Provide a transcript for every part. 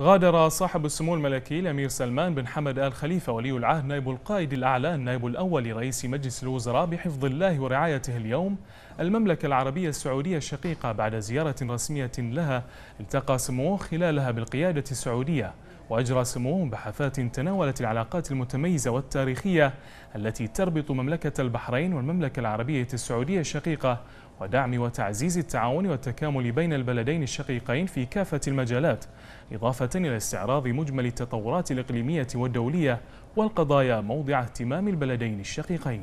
غادر صاحب السمو الملكي الأمير سلمان بن حمد آل خليفة ولي العهد نائب القائد الأعلى النائب الأول لرئيس مجلس الوزراء بحفظ الله ورعايته اليوم المملكة العربية السعودية الشقيقة بعد زيارة رسمية لها التقى سموه خلالها بالقيادة السعودية وأجرى سموهم بحافات تناولت العلاقات المتميزة والتاريخية التي تربط مملكة البحرين والمملكة العربية السعودية الشقيقة ودعم وتعزيز التعاون والتكامل بين البلدين الشقيقين في كافة المجالات إضافة إلى استعراض مجمل التطورات الإقليمية والدولية والقضايا موضع اهتمام البلدين الشقيقين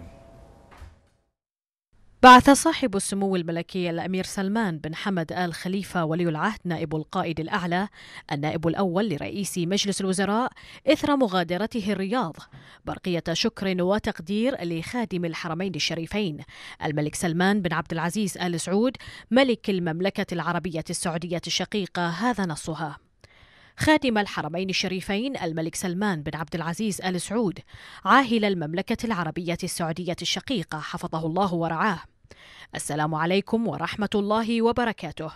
بعث صاحب السمو الملكي الأمير سلمان بن حمد آل خليفة ولي العهد نائب القائد الأعلى النائب الأول لرئيس مجلس الوزراء إثر مغادرته الرياض برقية شكر وتقدير لخادم الحرمين الشريفين الملك سلمان بن عبد العزيز آل سعود ملك المملكة العربية السعودية الشقيقة هذا نصها خادم الحرمين الشريفين الملك سلمان بن عبد العزيز آل سعود عاهل المملكة العربية السعودية الشقيقة حفظه الله ورعاه السلام عليكم ورحمة الله وبركاته.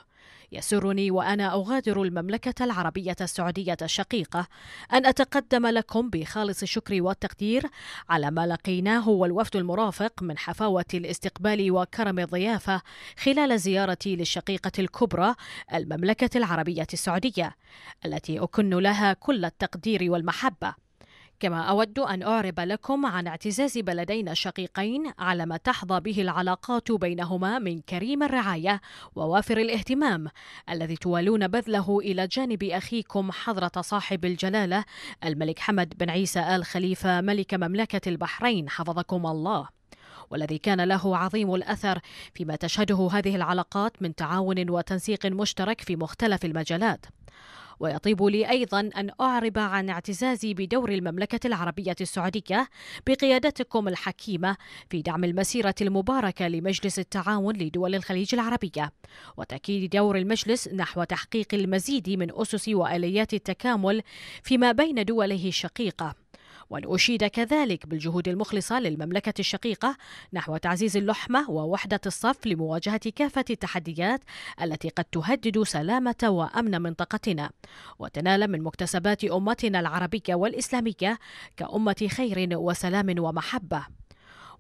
يسرني وأنا أغادر المملكة العربية السعودية الشقيقة أن أتقدم لكم بخالص الشكر والتقدير على ما لقيناه والوفد المرافق من حفاوة الاستقبال وكرم الضيافة خلال زيارتي للشقيقة الكبرى المملكة العربية السعودية التي أكن لها كل التقدير والمحبة كما أود أن أعرب لكم عن اعتزاز بلدينا الشقيقين على ما تحظى به العلاقات بينهما من كريم الرعاية ووافر الاهتمام الذي توالون بذله إلى جانب أخيكم حضرة صاحب الجلالة الملك حمد بن عيسى آل خليفة ملك مملكة البحرين حفظكم الله والذي كان له عظيم الأثر فيما تشهده هذه العلاقات من تعاون وتنسيق مشترك في مختلف المجالات ويطيب لي أيضا أن أعرب عن اعتزازي بدور المملكة العربية السعودية بقيادتكم الحكيمة في دعم المسيرة المباركة لمجلس التعاون لدول الخليج العربية وتأكيد دور المجلس نحو تحقيق المزيد من أسس وآليات التكامل فيما بين دوله الشقيقة وأن كذلك بالجهود المخلصة للمملكة الشقيقة نحو تعزيز اللحمة ووحدة الصف لمواجهة كافة التحديات التي قد تهدد سلامة وأمن منطقتنا وتنال من مكتسبات أمتنا العربية والإسلامية كأمة خير وسلام ومحبة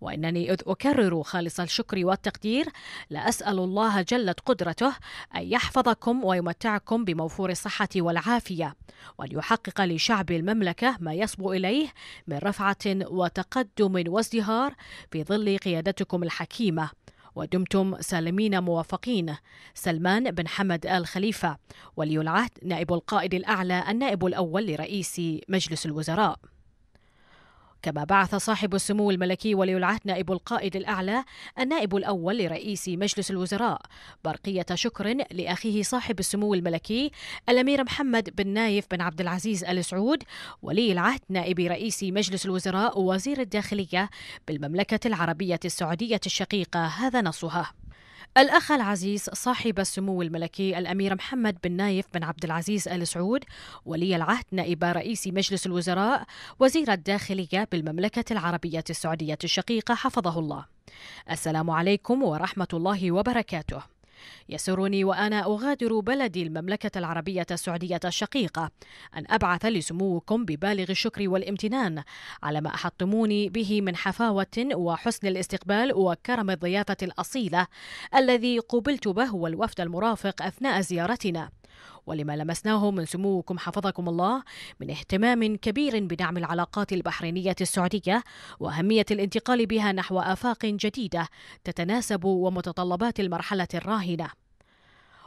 وإنني أكرر خالص الشكر والتقدير لأسأل الله جلت قدرته أن يحفظكم ويمتعكم بموفور الصحة والعافية وأن يحقق لشعب المملكة ما يصبو إليه من رفعة وتقدم وازدهار في ظل قيادتكم الحكيمة ودمتم سالمين موافقين سلمان بن حمد آل خليفة ولي العهد نائب القائد الأعلى النائب الأول لرئيس مجلس الوزراء كما بعث صاحب السمو الملكي ولي العهد نائب القائد الأعلى النائب الأول لرئيس مجلس الوزراء برقية شكر لأخيه صاحب السمو الملكي الأمير محمد بن نايف بن عبد العزيز آل سعود ولي العهد نائب رئيس مجلس الوزراء ووزير الداخلية بالمملكة العربية السعودية الشقيقة هذا نصها الأخ العزيز صاحب السمو الملكي الأمير محمد بن نايف بن عبد العزيز آل سعود ولي العهد نائب رئيس مجلس الوزراء وزير الداخلية بالمملكة العربية السعودية الشقيقة حفظه الله السلام عليكم ورحمة الله وبركاته يسرني وأنا أغادر بلدي المملكة العربية السعودية الشقيقة أن أبعث لسموكم ببالغ الشكر والامتنان على ما أحطموني به من حفاوة وحسن الاستقبال وكرم الضيافة الأصيلة الذي قبلت به والوفد المرافق أثناء زيارتنا ولما لمسناه من سموكم حفظكم الله من اهتمام كبير بدعم العلاقات البحرينية السعودية وأهمية الانتقال بها نحو آفاق جديدة تتناسب ومتطلبات المرحلة الراهنة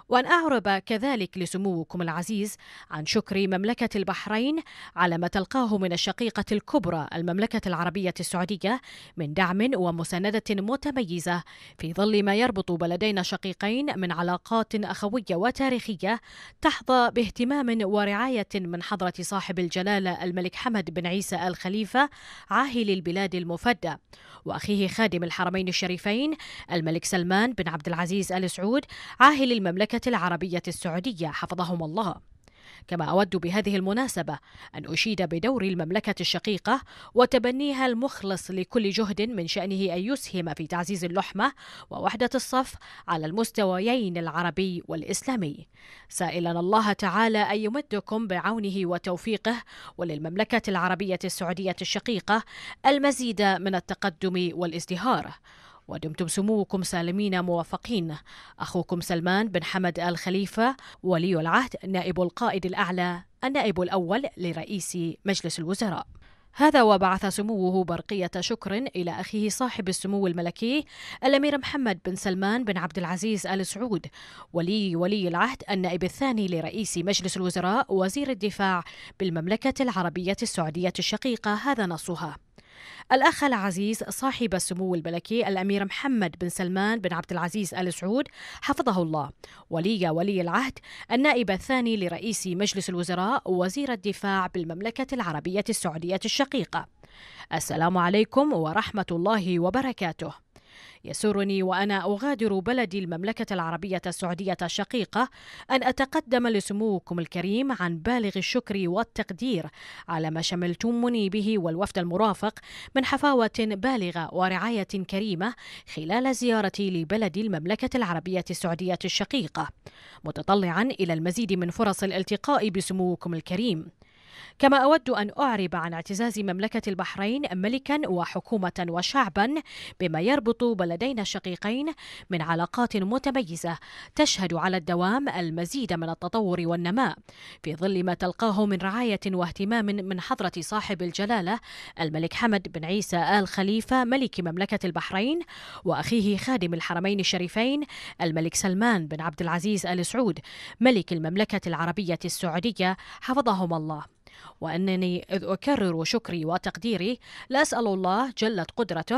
وأن أعرب كذلك لسموكم العزيز عن شكر مملكة البحرين على ما تلقاه من الشقيقة الكبرى المملكة العربية السعودية من دعم ومساندة متميزة في ظل ما يربط بلدينا الشقيقين من علاقات أخوية وتاريخية تحظى باهتمام ورعاية من حضرة صاحب الجلالة الملك حمد بن عيسى الخليفة عاهل البلاد المفدى وأخيه خادم الحرمين الشريفين الملك سلمان بن عبد العزيز آل سعود عاهل المملكة العربية السعودية حفظهم الله كما أود بهذه المناسبة أن أشيد بدور المملكة الشقيقة وتبنيها المخلص لكل جهد من شأنه أن يسهم في تعزيز اللحمة ووحدة الصف على المستويين العربي والإسلامي سائلا الله تعالى أن يمدكم بعونه وتوفيقه وللمملكة العربية السعودية الشقيقة المزيد من التقدم والازدهار ودمتم سموكم سالمين موافقين أخوكم سلمان بن حمد آل خليفة ولي العهد نائب القائد الأعلى النائب الأول لرئيس مجلس الوزراء هذا وبعث سموه برقية شكر إلى أخيه صاحب السمو الملكي الأمير محمد بن سلمان بن عبد العزيز آل سعود ولي ولي العهد النائب الثاني لرئيس مجلس الوزراء وزير الدفاع بالمملكة العربية السعودية الشقيقة هذا نصها الأخ العزيز صاحب السمو الملكي الأمير محمد بن سلمان بن عبد العزيز آل سعود حفظه الله ولي ولي العهد النائب الثاني لرئيس مجلس الوزراء وزير الدفاع بالمملكة العربية السعودية الشقيقة السلام عليكم ورحمة الله وبركاته يسرني وأنا أغادر بلدي المملكة العربية السعودية الشقيقة أن أتقدم لسموكم الكريم عن بالغ الشكر والتقدير على ما شملتمني به والوفد المرافق من حفاوة بالغة ورعاية كريمة خلال زيارتي لبلد المملكة العربية السعودية الشقيقة متطلعا إلى المزيد من فرص الالتقاء بسموكم الكريم كما أود أن أعرب عن اعتزاز مملكة البحرين ملكا وحكومة وشعبا بما يربط بلدينا الشقيقين من علاقات متميزة تشهد على الدوام المزيد من التطور والنماء في ظل ما تلقاه من رعاية واهتمام من حضرة صاحب الجلالة الملك حمد بن عيسى آل خليفة ملك مملكة البحرين وأخيه خادم الحرمين الشريفين الملك سلمان بن عبد العزيز آل سعود ملك المملكة العربية السعودية حفظهما الله وأنني إذ أكرر شكري وتقديري لأسأل الله جلت قدرته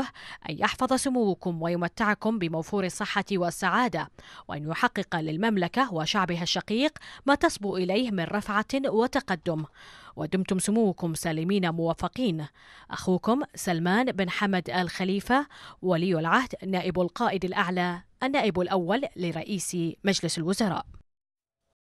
أن يحفظ سموكم ويمتعكم بموفور الصحة والسعادة وأن يحقق للمملكة وشعبها الشقيق ما تصبو إليه من رفعة وتقدم ودمتم سموكم سالمين موفقين أخوكم سلمان بن حمد آل خليفة ولي العهد نائب القائد الأعلى النائب الأول لرئيس مجلس الوزراء